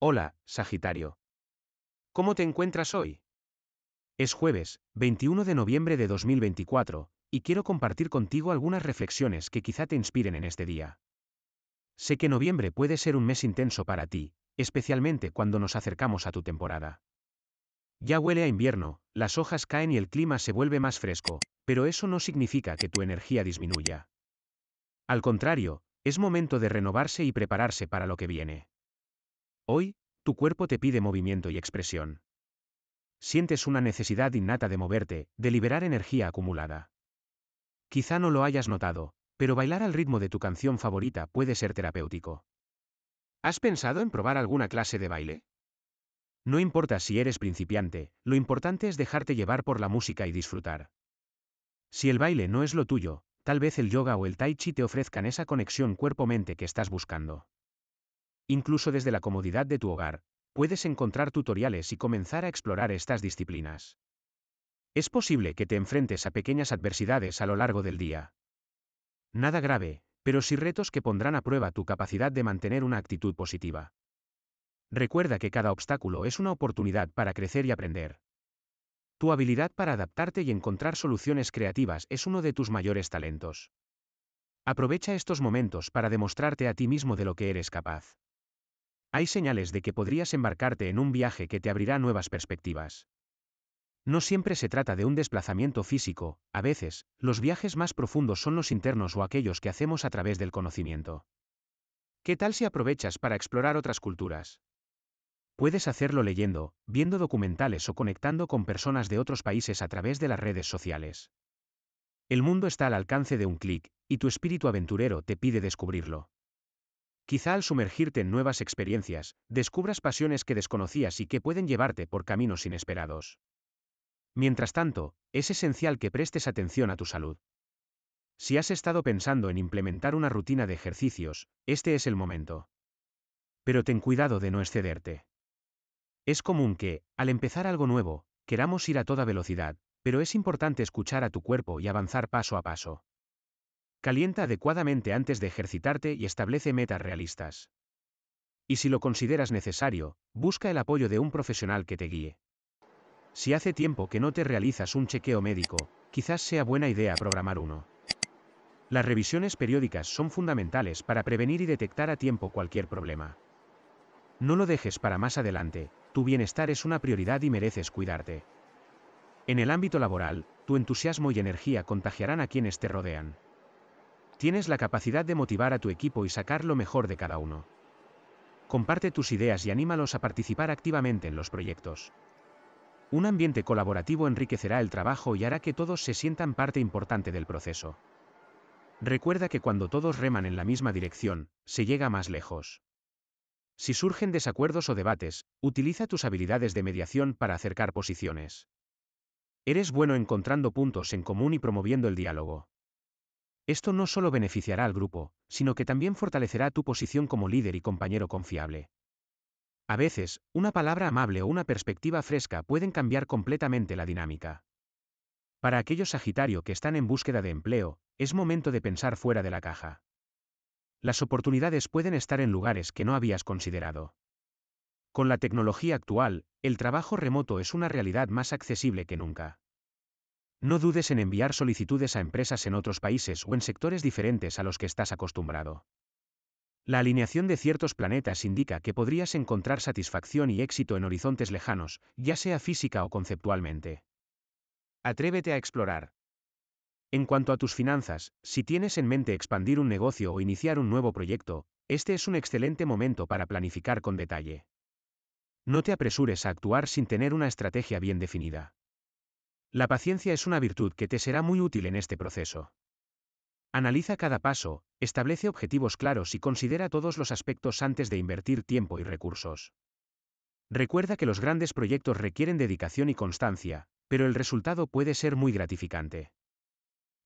Hola, Sagitario. ¿Cómo te encuentras hoy? Es jueves, 21 de noviembre de 2024, y quiero compartir contigo algunas reflexiones que quizá te inspiren en este día. Sé que noviembre puede ser un mes intenso para ti, especialmente cuando nos acercamos a tu temporada. Ya huele a invierno, las hojas caen y el clima se vuelve más fresco, pero eso no significa que tu energía disminuya. Al contrario, es momento de renovarse y prepararse para lo que viene. Hoy, tu cuerpo te pide movimiento y expresión. Sientes una necesidad innata de moverte, de liberar energía acumulada. Quizá no lo hayas notado, pero bailar al ritmo de tu canción favorita puede ser terapéutico. ¿Has pensado en probar alguna clase de baile? No importa si eres principiante, lo importante es dejarte llevar por la música y disfrutar. Si el baile no es lo tuyo, tal vez el yoga o el tai chi te ofrezcan esa conexión cuerpo-mente que estás buscando. Incluso desde la comodidad de tu hogar, puedes encontrar tutoriales y comenzar a explorar estas disciplinas. Es posible que te enfrentes a pequeñas adversidades a lo largo del día. Nada grave, pero sí retos que pondrán a prueba tu capacidad de mantener una actitud positiva. Recuerda que cada obstáculo es una oportunidad para crecer y aprender. Tu habilidad para adaptarte y encontrar soluciones creativas es uno de tus mayores talentos. Aprovecha estos momentos para demostrarte a ti mismo de lo que eres capaz. Hay señales de que podrías embarcarte en un viaje que te abrirá nuevas perspectivas. No siempre se trata de un desplazamiento físico, a veces, los viajes más profundos son los internos o aquellos que hacemos a través del conocimiento. ¿Qué tal si aprovechas para explorar otras culturas? Puedes hacerlo leyendo, viendo documentales o conectando con personas de otros países a través de las redes sociales. El mundo está al alcance de un clic, y tu espíritu aventurero te pide descubrirlo. Quizá al sumergirte en nuevas experiencias, descubras pasiones que desconocías y que pueden llevarte por caminos inesperados. Mientras tanto, es esencial que prestes atención a tu salud. Si has estado pensando en implementar una rutina de ejercicios, este es el momento. Pero ten cuidado de no excederte. Es común que, al empezar algo nuevo, queramos ir a toda velocidad, pero es importante escuchar a tu cuerpo y avanzar paso a paso. Calienta adecuadamente antes de ejercitarte y establece metas realistas. Y si lo consideras necesario, busca el apoyo de un profesional que te guíe. Si hace tiempo que no te realizas un chequeo médico, quizás sea buena idea programar uno. Las revisiones periódicas son fundamentales para prevenir y detectar a tiempo cualquier problema. No lo dejes para más adelante, tu bienestar es una prioridad y mereces cuidarte. En el ámbito laboral, tu entusiasmo y energía contagiarán a quienes te rodean. Tienes la capacidad de motivar a tu equipo y sacar lo mejor de cada uno. Comparte tus ideas y anímalos a participar activamente en los proyectos. Un ambiente colaborativo enriquecerá el trabajo y hará que todos se sientan parte importante del proceso. Recuerda que cuando todos reman en la misma dirección, se llega más lejos. Si surgen desacuerdos o debates, utiliza tus habilidades de mediación para acercar posiciones. Eres bueno encontrando puntos en común y promoviendo el diálogo. Esto no solo beneficiará al grupo, sino que también fortalecerá tu posición como líder y compañero confiable. A veces, una palabra amable o una perspectiva fresca pueden cambiar completamente la dinámica. Para aquellos Sagitario que están en búsqueda de empleo, es momento de pensar fuera de la caja. Las oportunidades pueden estar en lugares que no habías considerado. Con la tecnología actual, el trabajo remoto es una realidad más accesible que nunca. No dudes en enviar solicitudes a empresas en otros países o en sectores diferentes a los que estás acostumbrado. La alineación de ciertos planetas indica que podrías encontrar satisfacción y éxito en horizontes lejanos, ya sea física o conceptualmente. Atrévete a explorar. En cuanto a tus finanzas, si tienes en mente expandir un negocio o iniciar un nuevo proyecto, este es un excelente momento para planificar con detalle. No te apresures a actuar sin tener una estrategia bien definida. La paciencia es una virtud que te será muy útil en este proceso. Analiza cada paso, establece objetivos claros y considera todos los aspectos antes de invertir tiempo y recursos. Recuerda que los grandes proyectos requieren dedicación y constancia, pero el resultado puede ser muy gratificante.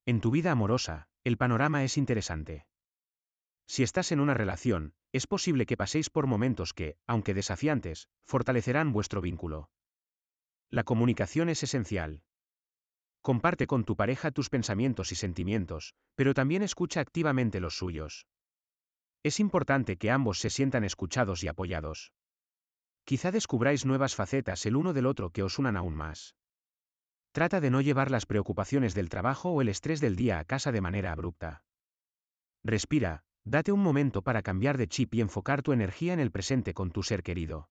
En tu vida amorosa, el panorama es interesante. Si estás en una relación, es posible que paséis por momentos que, aunque desafiantes, fortalecerán vuestro vínculo. La comunicación es esencial. Comparte con tu pareja tus pensamientos y sentimientos, pero también escucha activamente los suyos. Es importante que ambos se sientan escuchados y apoyados. Quizá descubráis nuevas facetas el uno del otro que os unan aún más. Trata de no llevar las preocupaciones del trabajo o el estrés del día a casa de manera abrupta. Respira, date un momento para cambiar de chip y enfocar tu energía en el presente con tu ser querido.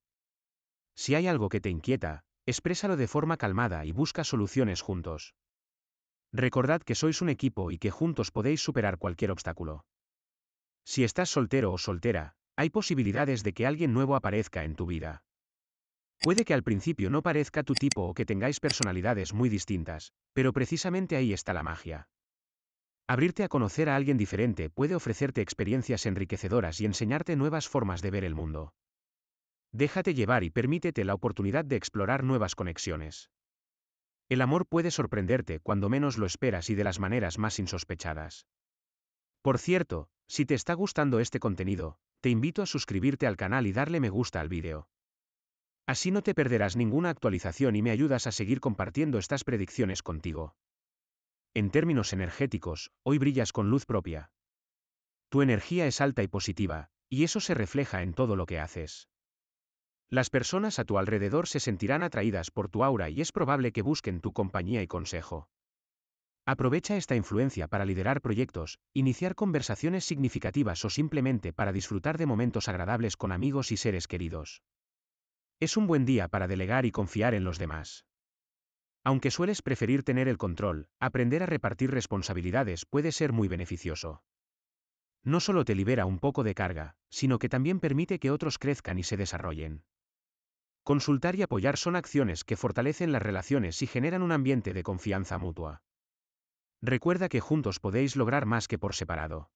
Si hay algo que te inquieta, exprésalo de forma calmada y busca soluciones juntos. Recordad que sois un equipo y que juntos podéis superar cualquier obstáculo. Si estás soltero o soltera, hay posibilidades de que alguien nuevo aparezca en tu vida. Puede que al principio no parezca tu tipo o que tengáis personalidades muy distintas, pero precisamente ahí está la magia. Abrirte a conocer a alguien diferente puede ofrecerte experiencias enriquecedoras y enseñarte nuevas formas de ver el mundo. Déjate llevar y permítete la oportunidad de explorar nuevas conexiones. El amor puede sorprenderte cuando menos lo esperas y de las maneras más insospechadas. Por cierto, si te está gustando este contenido, te invito a suscribirte al canal y darle me gusta al vídeo. Así no te perderás ninguna actualización y me ayudas a seguir compartiendo estas predicciones contigo. En términos energéticos, hoy brillas con luz propia. Tu energía es alta y positiva, y eso se refleja en todo lo que haces. Las personas a tu alrededor se sentirán atraídas por tu aura y es probable que busquen tu compañía y consejo. Aprovecha esta influencia para liderar proyectos, iniciar conversaciones significativas o simplemente para disfrutar de momentos agradables con amigos y seres queridos. Es un buen día para delegar y confiar en los demás. Aunque sueles preferir tener el control, aprender a repartir responsabilidades puede ser muy beneficioso. No solo te libera un poco de carga, sino que también permite que otros crezcan y se desarrollen. Consultar y apoyar son acciones que fortalecen las relaciones y generan un ambiente de confianza mutua. Recuerda que juntos podéis lograr más que por separado.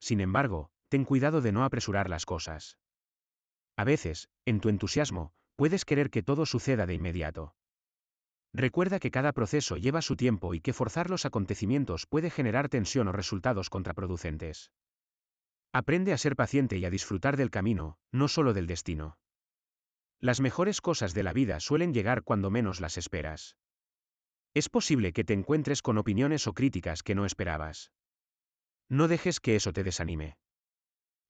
Sin embargo, ten cuidado de no apresurar las cosas. A veces, en tu entusiasmo, puedes querer que todo suceda de inmediato. Recuerda que cada proceso lleva su tiempo y que forzar los acontecimientos puede generar tensión o resultados contraproducentes. Aprende a ser paciente y a disfrutar del camino, no solo del destino. Las mejores cosas de la vida suelen llegar cuando menos las esperas. Es posible que te encuentres con opiniones o críticas que no esperabas. No dejes que eso te desanime.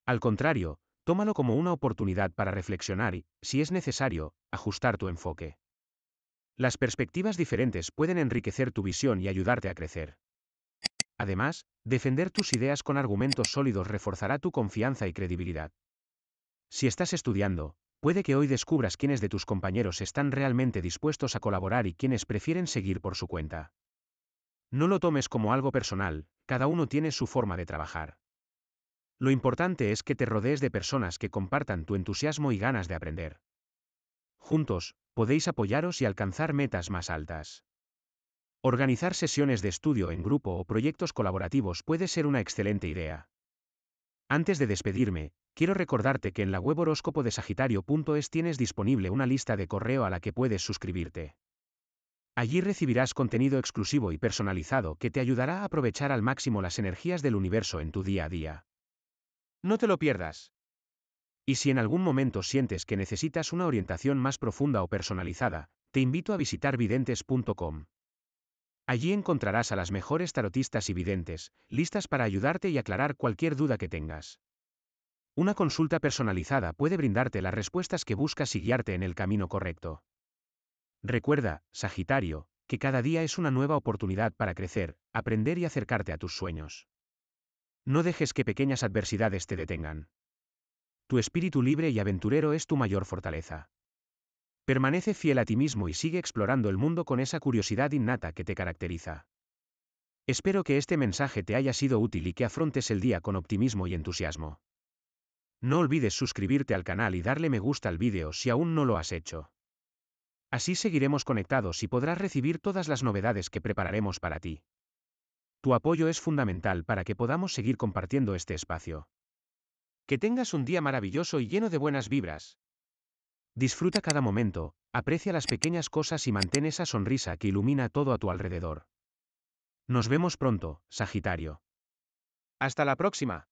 Al contrario, tómalo como una oportunidad para reflexionar y, si es necesario, ajustar tu enfoque. Las perspectivas diferentes pueden enriquecer tu visión y ayudarte a crecer. Además, defender tus ideas con argumentos sólidos reforzará tu confianza y credibilidad. Si estás estudiando, Puede que hoy descubras quiénes de tus compañeros están realmente dispuestos a colaborar y quiénes prefieren seguir por su cuenta. No lo tomes como algo personal, cada uno tiene su forma de trabajar. Lo importante es que te rodees de personas que compartan tu entusiasmo y ganas de aprender. Juntos, podéis apoyaros y alcanzar metas más altas. Organizar sesiones de estudio en grupo o proyectos colaborativos puede ser una excelente idea. Antes de despedirme, quiero recordarte que en la web horóscopo de sagitario.es tienes disponible una lista de correo a la que puedes suscribirte. Allí recibirás contenido exclusivo y personalizado que te ayudará a aprovechar al máximo las energías del universo en tu día a día. No te lo pierdas. Y si en algún momento sientes que necesitas una orientación más profunda o personalizada, te invito a visitar videntes.com. Allí encontrarás a las mejores tarotistas y videntes, listas para ayudarte y aclarar cualquier duda que tengas. Una consulta personalizada puede brindarte las respuestas que buscas y guiarte en el camino correcto. Recuerda, Sagitario, que cada día es una nueva oportunidad para crecer, aprender y acercarte a tus sueños. No dejes que pequeñas adversidades te detengan. Tu espíritu libre y aventurero es tu mayor fortaleza. Permanece fiel a ti mismo y sigue explorando el mundo con esa curiosidad innata que te caracteriza. Espero que este mensaje te haya sido útil y que afrontes el día con optimismo y entusiasmo. No olvides suscribirte al canal y darle me gusta al vídeo si aún no lo has hecho. Así seguiremos conectados y podrás recibir todas las novedades que prepararemos para ti. Tu apoyo es fundamental para que podamos seguir compartiendo este espacio. Que tengas un día maravilloso y lleno de buenas vibras. Disfruta cada momento, aprecia las pequeñas cosas y mantén esa sonrisa que ilumina todo a tu alrededor. Nos vemos pronto, Sagitario. Hasta la próxima.